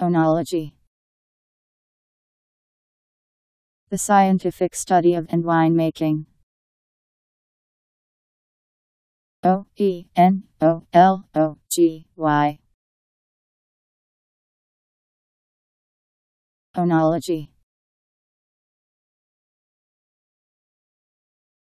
Onology, The scientific study of and winemaking. O E N O L O G Y oenology onology